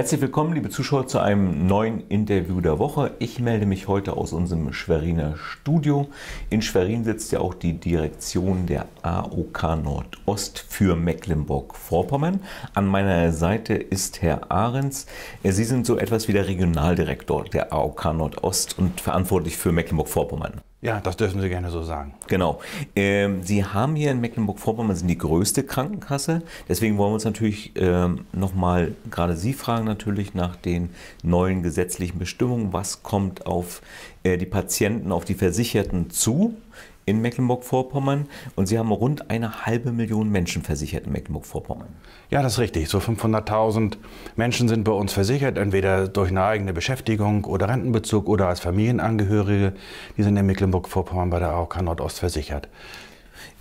Herzlich willkommen, liebe Zuschauer, zu einem neuen Interview der Woche. Ich melde mich heute aus unserem Schweriner Studio. In Schwerin sitzt ja auch die Direktion der AOK Nordost für Mecklenburg-Vorpommern. An meiner Seite ist Herr Ahrens. Sie sind so etwas wie der Regionaldirektor der AOK Nordost und verantwortlich für Mecklenburg-Vorpommern. Ja, das dürfen Sie gerne so sagen. Genau. Ähm, Sie haben hier in Mecklenburg-Vorpommern sind die größte Krankenkasse. Deswegen wollen wir uns natürlich ähm, nochmal, gerade Sie fragen natürlich nach den neuen gesetzlichen Bestimmungen. Was kommt auf äh, die Patienten, auf die Versicherten zu? in Mecklenburg-Vorpommern und Sie haben rund eine halbe Million Menschen versichert in Mecklenburg-Vorpommern. Ja, das ist richtig. So 500.000 Menschen sind bei uns versichert, entweder durch eine eigene Beschäftigung oder Rentenbezug oder als Familienangehörige. Die sind in Mecklenburg-Vorpommern bei der AOK Nordost versichert.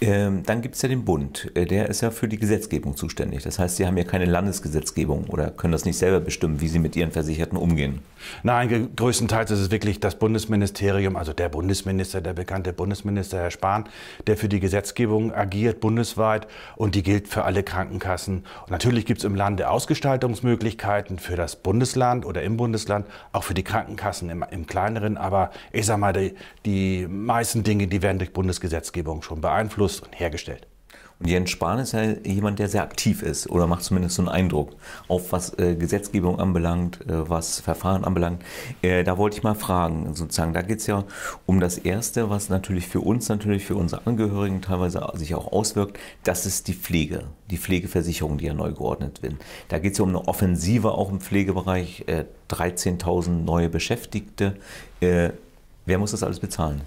Ähm, dann gibt es ja den Bund. Äh, der ist ja für die Gesetzgebung zuständig. Das heißt, Sie haben ja keine Landesgesetzgebung oder können das nicht selber bestimmen, wie Sie mit Ihren Versicherten umgehen. Nein, größtenteils ist es wirklich das Bundesministerium, also der Bundesminister, der bekannte Bundesminister Herr Spahn, der für die Gesetzgebung agiert bundesweit und die gilt für alle Krankenkassen. Und natürlich gibt es im Lande Ausgestaltungsmöglichkeiten für das Bundesland oder im Bundesland, auch für die Krankenkassen im, im kleineren. Aber ich sage mal, die, die meisten Dinge, die werden durch Bundesgesetzgebung schon beeinflusst beeinflusst und hergestellt. Und Jens Spahn ist ja jemand, der sehr aktiv ist oder macht zumindest so einen Eindruck, auf was äh, Gesetzgebung anbelangt, äh, was Verfahren anbelangt. Äh, da wollte ich mal fragen, sozusagen, da geht es ja um das Erste, was natürlich für uns, natürlich für unsere Angehörigen teilweise sich auch auswirkt, das ist die Pflege, die Pflegeversicherung, die ja neu geordnet wird. Da geht es ja um eine Offensive auch im Pflegebereich, 13.000 äh, neue Beschäftigte. Äh, wer muss das alles bezahlen?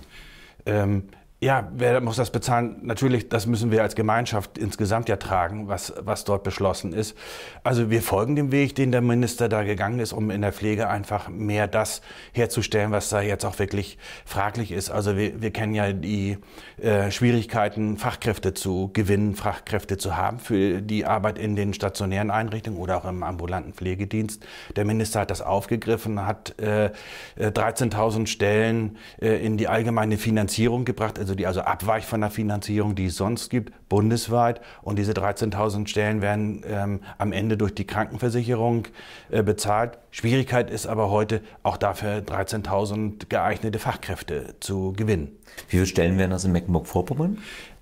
Ähm, ja, wer muss das bezahlen? Natürlich, das müssen wir als Gemeinschaft insgesamt ja tragen, was, was dort beschlossen ist. Also wir folgen dem Weg, den der Minister da gegangen ist, um in der Pflege einfach mehr das herzustellen, was da jetzt auch wirklich fraglich ist. Also wir, wir kennen ja die äh, Schwierigkeiten, Fachkräfte zu gewinnen, Fachkräfte zu haben für die Arbeit in den stationären Einrichtungen oder auch im ambulanten Pflegedienst. Der Minister hat das aufgegriffen, hat äh, 13.000 äh, Stellen äh, in die allgemeine Finanzierung gebracht. Also also die also abweicht von der Finanzierung, die es sonst gibt, bundesweit. Und diese 13.000 Stellen werden ähm, am Ende durch die Krankenversicherung äh, bezahlt. Schwierigkeit ist aber heute, auch dafür 13.000 geeignete Fachkräfte zu gewinnen. Wie viele Stellen werden das in Mecklenburg-Vorpommern?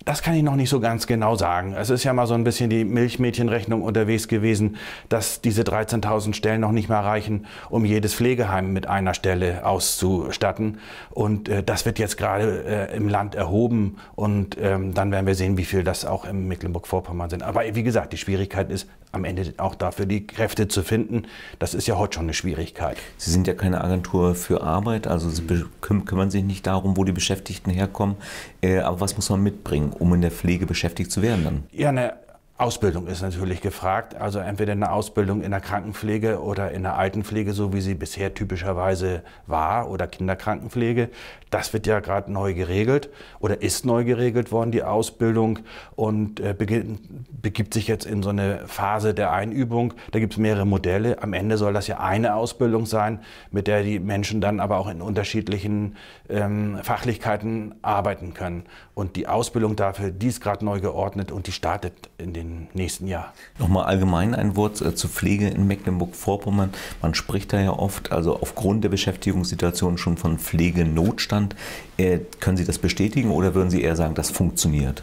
Das kann ich noch nicht so ganz genau sagen. Es ist ja mal so ein bisschen die Milchmädchenrechnung unterwegs gewesen, dass diese 13.000 Stellen noch nicht mal reichen, um jedes Pflegeheim mit einer Stelle auszustatten. Und äh, das wird jetzt gerade äh, im Land erhoben und ähm, dann werden wir sehen, wie viel das auch in Mecklenburg-Vorpommern sind. Aber wie gesagt, die Schwierigkeit ist, am Ende auch dafür die Kräfte zu finden, das ist ja heute schon eine Schwierigkeit. Sie sind ja keine Agentur für Arbeit, also Sie kümmern sich nicht darum, wo die Beschäftigten herkommen. Äh, aber was muss man mitbringen, um in der Pflege beschäftigt zu werden dann? Ja, eine Ausbildung ist natürlich gefragt, also entweder eine Ausbildung in der Krankenpflege oder in der Altenpflege, so wie sie bisher typischerweise war, oder Kinderkrankenpflege. Das wird ja gerade neu geregelt oder ist neu geregelt worden, die Ausbildung, und äh, begibt sich jetzt in so eine Phase der Einübung. Da gibt es mehrere Modelle. Am Ende soll das ja eine Ausbildung sein, mit der die Menschen dann aber auch in unterschiedlichen ähm, Fachlichkeiten arbeiten können. Und die Ausbildung dafür, die ist gerade neu geordnet und die startet in den nächsten Jahr. Nochmal allgemein ein Wort äh, zur Pflege in Mecklenburg-Vorpommern. Man spricht da ja oft, also aufgrund der Beschäftigungssituation schon von Pflegenotstand. Äh, können Sie das bestätigen oder würden Sie eher sagen, das funktioniert?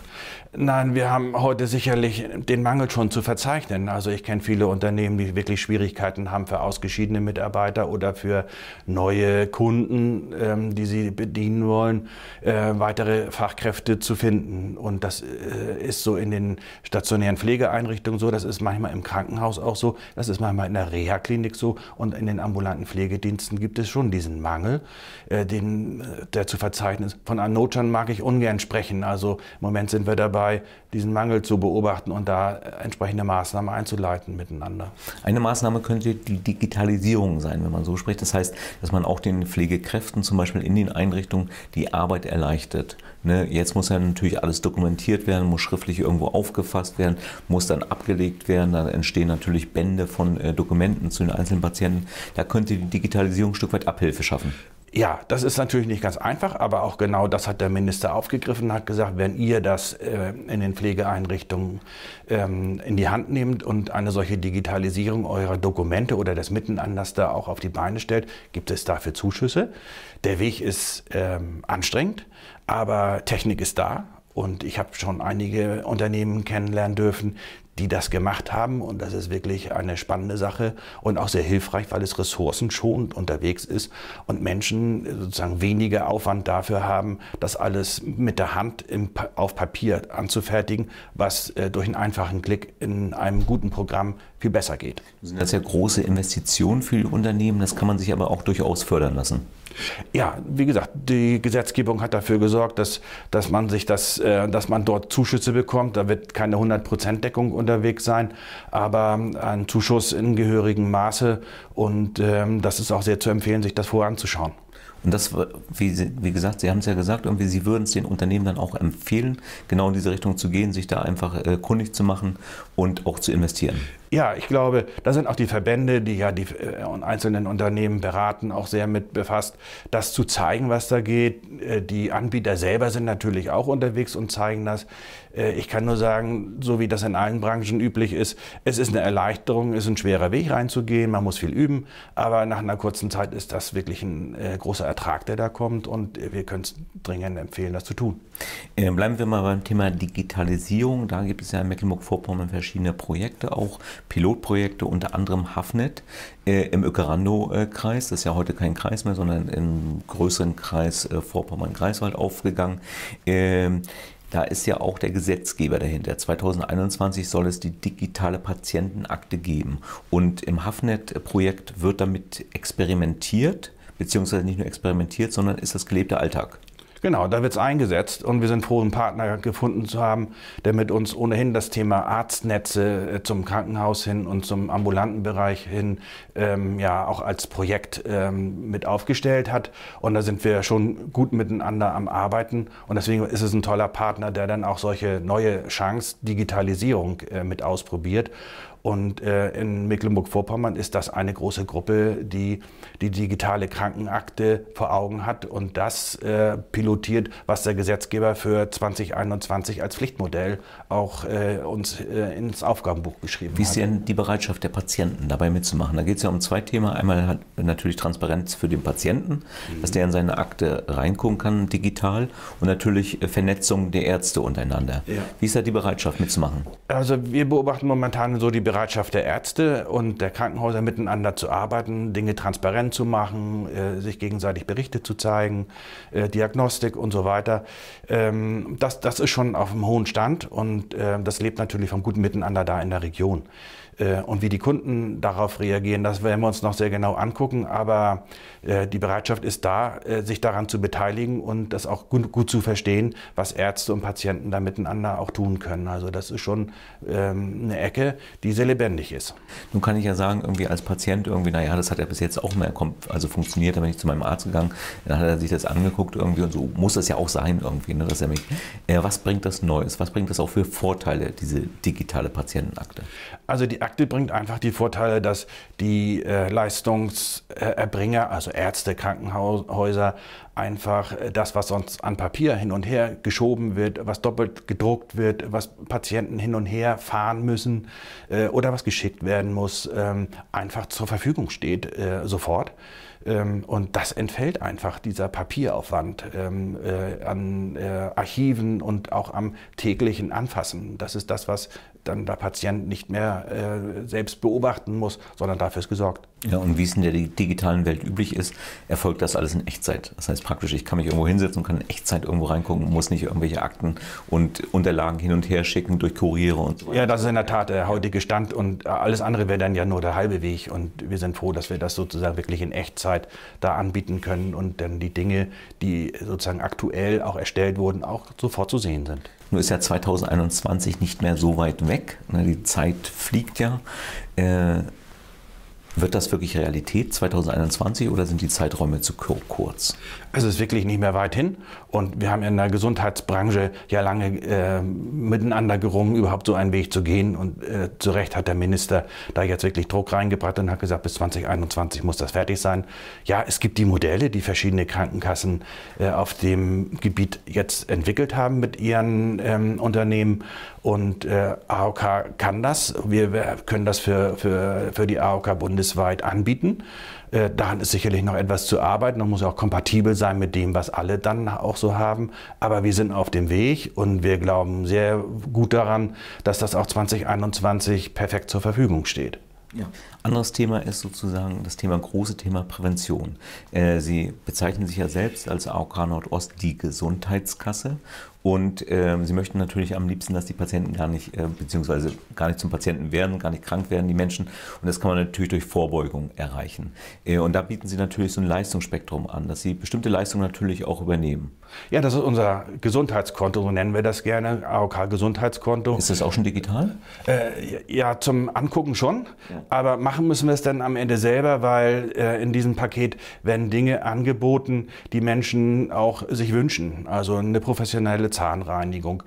Nein, wir haben heute sicherlich den Mangel schon zu verzeichnen. Also ich kenne viele Unternehmen, die wirklich Schwierigkeiten haben für ausgeschiedene Mitarbeiter oder für neue Kunden, ähm, die sie bedienen wollen, äh, weitere Fachkräfte zu finden. Und das äh, ist so in den stationären Pflegeeinrichtungen so, das ist manchmal im Krankenhaus auch so, das ist manchmal in der Reha-Klinik so und in den ambulanten Pflegediensten gibt es schon diesen Mangel, äh, den, äh, der zu verzeichnen ist. Von einem mag ich ungern sprechen. Also im Moment sind wir dabei, dabei, diesen Mangel zu beobachten und da äh, entsprechende Maßnahmen einzuleiten miteinander. Eine Maßnahme könnte die Digitalisierung sein, wenn man so spricht. Das heißt, dass man auch den Pflegekräften zum Beispiel in den Einrichtungen die Arbeit erleichtert. Ne, jetzt muss ja natürlich alles dokumentiert werden, muss schriftlich irgendwo aufgefasst werden, muss dann abgelegt werden. Dann entstehen natürlich Bände von äh, Dokumenten zu den einzelnen Patienten. Da könnte die Digitalisierung ein Stück weit Abhilfe schaffen. Ja, das ist natürlich nicht ganz einfach, aber auch genau das hat der Minister aufgegriffen, und hat gesagt, wenn ihr das äh, in den Pflegeeinrichtungen ähm, in die Hand nehmt und eine solche Digitalisierung eurer Dokumente oder das Miteinander da auch auf die Beine stellt, gibt es dafür Zuschüsse. Der Weg ist ähm, anstrengend, aber Technik ist da und ich habe schon einige Unternehmen kennenlernen dürfen, die das gemacht haben. Und das ist wirklich eine spannende Sache und auch sehr hilfreich, weil es ressourcenschonend unterwegs ist und Menschen sozusagen weniger Aufwand dafür haben, das alles mit der Hand im, auf Papier anzufertigen, was äh, durch einen einfachen Klick in einem guten Programm viel besser geht. Das sind ja große Investitionen für die Unternehmen. Das kann man sich aber auch durchaus fördern lassen. Ja, wie gesagt, die Gesetzgebung hat dafür gesorgt, dass, dass man sich das, äh, dass man dort Zuschüsse bekommt. Da wird keine 100% Deckung unterwegs sein, aber äh, ein Zuschuss in gehörigem Maße. Und ähm, das ist auch sehr zu empfehlen, sich das vorher anzuschauen. Und das, wie, Sie, wie gesagt, Sie haben es ja gesagt, irgendwie, Sie würden es den Unternehmen dann auch empfehlen, genau in diese Richtung zu gehen, sich da einfach äh, kundig zu machen und auch zu investieren. Ja, ich glaube, da sind auch die Verbände, die ja die äh, einzelnen Unternehmen beraten, auch sehr mit befasst, das zu zeigen, was da geht. Äh, die Anbieter selber sind natürlich auch unterwegs und zeigen das. Äh, ich kann nur sagen, so wie das in allen Branchen üblich ist, es ist eine Erleichterung, es ist ein schwerer Weg reinzugehen, man muss viel üben, aber nach einer kurzen Zeit ist das wirklich ein äh, großer Ertrag, der da kommt und wir können es dringend empfehlen, das zu tun. Äh, bleiben wir mal beim Thema Digitalisierung. Da gibt es ja in Mecklenburg-Vorpommern verschiedene Projekte auch. Pilotprojekte, unter anderem Hafnet äh, im Ökerando-Kreis. Das ist ja heute kein Kreis mehr, sondern im größeren Kreis äh, Vorpommern-Greifswald aufgegangen. Ähm, da ist ja auch der Gesetzgeber dahinter. 2021 soll es die digitale Patientenakte geben. Und im Hafnet-Projekt wird damit experimentiert, beziehungsweise nicht nur experimentiert, sondern ist das gelebte Alltag. Genau, da wird es eingesetzt und wir sind froh, einen Partner gefunden zu haben, der mit uns ohnehin das Thema Arztnetze äh, zum Krankenhaus hin und zum ambulanten Bereich hin ähm, ja auch als Projekt ähm, mit aufgestellt hat. Und da sind wir schon gut miteinander am Arbeiten und deswegen ist es ein toller Partner, der dann auch solche neue Chance Digitalisierung äh, mit ausprobiert und äh, in Mecklenburg-Vorpommern ist das eine große Gruppe, die die digitale Krankenakte vor Augen hat und das äh, pilotiert, was der Gesetzgeber für 2021 als Pflichtmodell auch äh, uns äh, ins Aufgabenbuch geschrieben hat. Wie ist denn die Bereitschaft der Patienten dabei mitzumachen? Da geht es ja um zwei Themen. Einmal hat natürlich Transparenz für den Patienten, mhm. dass der in seine Akte reingucken kann, digital. Und natürlich äh, Vernetzung der Ärzte untereinander. Ja. Wie ist da die Bereitschaft mitzumachen? Also wir beobachten momentan so die Bereitschaft, Bereitschaft der Ärzte und der Krankenhäuser miteinander zu arbeiten, Dinge transparent zu machen, äh, sich gegenseitig Berichte zu zeigen, äh, Diagnostik und so weiter. Ähm, das, das ist schon auf einem hohen Stand und äh, das lebt natürlich vom guten Miteinander da in der Region. Äh, und wie die Kunden darauf reagieren, das werden wir uns noch sehr genau angucken. Aber äh, die Bereitschaft ist da, äh, sich daran zu beteiligen und das auch gut, gut zu verstehen, was Ärzte und Patienten da miteinander auch tun können. Also das ist schon ähm, eine Ecke, die sehr lebendig ist. Nun kann ich ja sagen, irgendwie als Patient irgendwie, naja, das hat ja bis jetzt auch mehr also funktioniert. Da bin ich zu meinem Arzt gegangen, dann hat er sich das angeguckt irgendwie und so muss das ja auch sein irgendwie, ne, dass er mich, äh, was bringt das Neues? Was bringt das auch für Vorteile, diese digitale Patientenakte? Also die Dactyl bringt einfach die Vorteile, dass die äh, Leistungserbringer, also Ärzte, Krankenhäuser, einfach äh, das, was sonst an Papier hin und her geschoben wird, was doppelt gedruckt wird, was Patienten hin und her fahren müssen äh, oder was geschickt werden muss, ähm, einfach zur Verfügung steht äh, sofort. Ähm, und das entfällt einfach dieser Papieraufwand ähm, an Archiven und auch am täglichen Anfassen. Das ist das, was dann der Patient nicht mehr selbst beobachten muss, sondern dafür ist gesorgt. Ja, und wie es in der digitalen Welt üblich ist, erfolgt das alles in Echtzeit. Das heißt praktisch, ich kann mich irgendwo hinsetzen und kann in Echtzeit irgendwo reingucken, muss nicht irgendwelche Akten und Unterlagen hin und her schicken durch Kuriere und so weiter. Ja, das ist in der Tat der heutige Stand und äh, alles andere wäre dann ja nur der halbe Weg und wir sind froh, dass wir das sozusagen wirklich in Echtzeit da anbieten können und dann die Dinge, die sozusagen aktuell auch erstellt wurden, auch sofort zu sehen sind. Nur ist ja 2021 nicht mehr so weit weg. Ne? Die Zeit fliegt ja. Äh, wird das wirklich Realität 2021 oder sind die Zeiträume zu kurz? Es ist wirklich nicht mehr weit hin und wir haben in der Gesundheitsbranche ja lange äh, miteinander gerungen, überhaupt so einen Weg zu gehen und äh, zu Recht hat der Minister da jetzt wirklich Druck reingebracht und hat gesagt, bis 2021 muss das fertig sein. Ja, es gibt die Modelle, die verschiedene Krankenkassen äh, auf dem Gebiet jetzt entwickelt haben mit ihren ähm, Unternehmen und äh, AOK kann das. Wir können das für, für, für die AOK Bundes bundesweit anbieten. Äh, daran ist sicherlich noch etwas zu arbeiten und muss auch kompatibel sein mit dem, was alle dann auch so haben. Aber wir sind auf dem Weg und wir glauben sehr gut daran, dass das auch 2021 perfekt zur Verfügung steht. Ja. Anderes Thema ist sozusagen das Thema große Thema Prävention. Äh, Sie bezeichnen sich ja selbst als AOK Nordost die Gesundheitskasse und ähm, sie möchten natürlich am liebsten, dass die Patienten gar nicht, äh, beziehungsweise gar nicht zum Patienten werden, gar nicht krank werden, die Menschen. Und das kann man natürlich durch Vorbeugung erreichen. Äh, und da bieten sie natürlich so ein Leistungsspektrum an, dass sie bestimmte Leistungen natürlich auch übernehmen. Ja, das ist unser Gesundheitskonto, so nennen wir das gerne, AOK Gesundheitskonto. Ist das auch schon digital? Äh, ja, zum Angucken schon. Ja. Aber machen müssen wir es dann am Ende selber, weil äh, in diesem Paket werden Dinge angeboten, die Menschen auch sich wünschen. Also eine professionelle Zahnreinigung,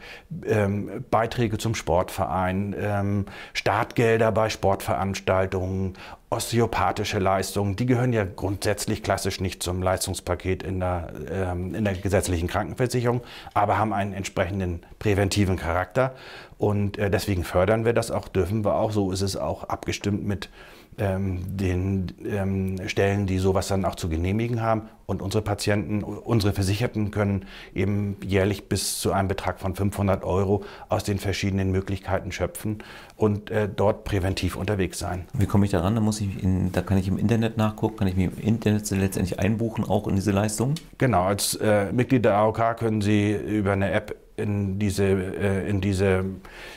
ähm, Beiträge zum Sportverein, ähm, Startgelder bei Sportveranstaltungen, osteopathische Leistungen, die gehören ja grundsätzlich klassisch nicht zum Leistungspaket in der, ähm, in der gesetzlichen Krankenversicherung, aber haben einen entsprechenden präventiven Charakter. Und äh, deswegen fördern wir das auch, dürfen wir auch. So ist es auch abgestimmt mit ähm, den ähm, Stellen, die sowas dann auch zu genehmigen haben. Und unsere Patienten, unsere Versicherten können eben jährlich bis zu einem Betrag von 500 Euro aus den verschiedenen Möglichkeiten schöpfen und äh, dort präventiv unterwegs sein. Wie komme ich daran? Da muss ich, in, da kann ich im Internet nachgucken, kann ich mich im Internet letztendlich einbuchen auch in diese Leistung? Genau. Als äh, Mitglied der AOK können Sie über eine App in, diese, äh, in, diese,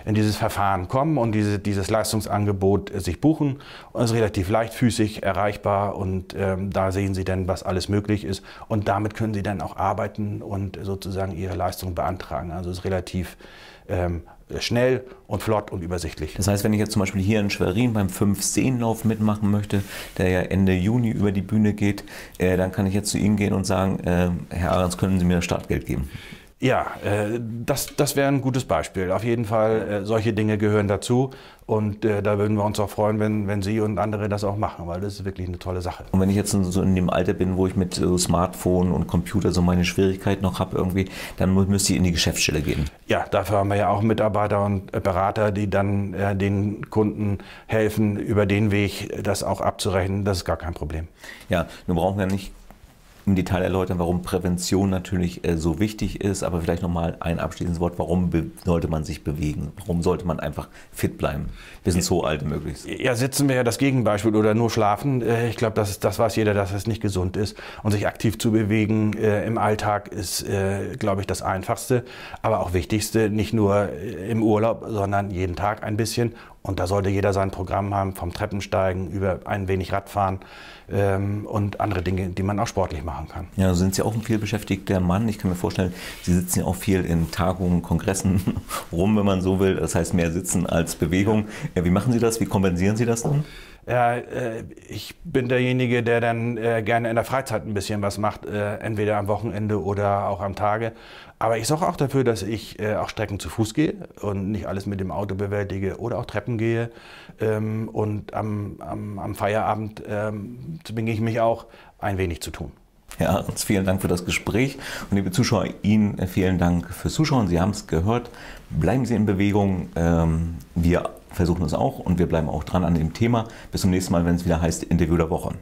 in dieses Verfahren kommen und diese, dieses Leistungsangebot äh, sich buchen. Und es ist relativ leichtfüßig erreichbar und ähm, da sehen Sie dann, was alles möglich ist. Und damit können Sie dann auch arbeiten und sozusagen Ihre Leistung beantragen. Also es ist relativ ähm, schnell und flott und übersichtlich. Das heißt, wenn ich jetzt zum Beispiel hier in Schwerin beim 5-10-Lauf mitmachen möchte, der ja Ende Juni über die Bühne geht, äh, dann kann ich jetzt zu Ihnen gehen und sagen, äh, Herr Ahrens, können Sie mir das Startgeld geben? Ja, äh, das, das wäre ein gutes Beispiel. Auf jeden Fall, äh, solche Dinge gehören dazu. Und äh, da würden wir uns auch freuen, wenn, wenn Sie und andere das auch machen, weil das ist wirklich eine tolle Sache. Und wenn ich jetzt so in dem Alter bin, wo ich mit so äh, Smartphone und Computer so meine Schwierigkeiten noch habe irgendwie, dann müsste ich in die Geschäftsstelle gehen. Ja, dafür haben wir ja auch Mitarbeiter und Berater, die dann äh, den Kunden helfen, über den Weg das auch abzurechnen. Das ist gar kein Problem. Ja, nun brauchen wir nicht im Detail erläutern, warum Prävention natürlich äh, so wichtig ist, aber vielleicht nochmal ein abschließendes Wort, warum sollte man sich bewegen? Warum sollte man einfach fit bleiben? Wir sind so alt möglichst. Ja, sitzen wir ja das Gegenbeispiel oder nur schlafen. Äh, ich glaube, das ist das, was jeder, dass es nicht gesund ist. Und sich aktiv zu bewegen äh, im Alltag ist, glaube ich, das Einfachste, aber auch Wichtigste, nicht nur im Urlaub, sondern jeden Tag ein bisschen und da sollte jeder sein Programm haben, vom Treppensteigen über ein wenig Radfahren ähm, und andere Dinge, die man auch sportlich machen kann. Ja, sind Sie auch ein viel beschäftigter Mann. Ich kann mir vorstellen, Sie sitzen ja auch viel in Tagungen, Kongressen rum, wenn man so will. Das heißt, mehr sitzen als Bewegung. Ja, wie machen Sie das? Wie kompensieren Sie das dann? äh, ich bin derjenige, der dann äh, gerne in der Freizeit ein bisschen was macht, äh, entweder am Wochenende oder auch am Tage. Aber ich sorge auch dafür, dass ich äh, auch Strecken zu Fuß gehe und nicht alles mit dem Auto bewältige oder auch Treppen gehe. Ähm, und am, am, am Feierabend ähm, zwinge ich mich auch, ein wenig zu tun. Ja, Ahrens, vielen Dank für das Gespräch. Und liebe Zuschauer, Ihnen äh, vielen Dank fürs Zuschauen. Sie haben es gehört. Bleiben Sie in Bewegung. Ähm, wir versuchen es auch und wir bleiben auch dran an dem Thema. Bis zum nächsten Mal, wenn es wieder heißt Interview der Woche.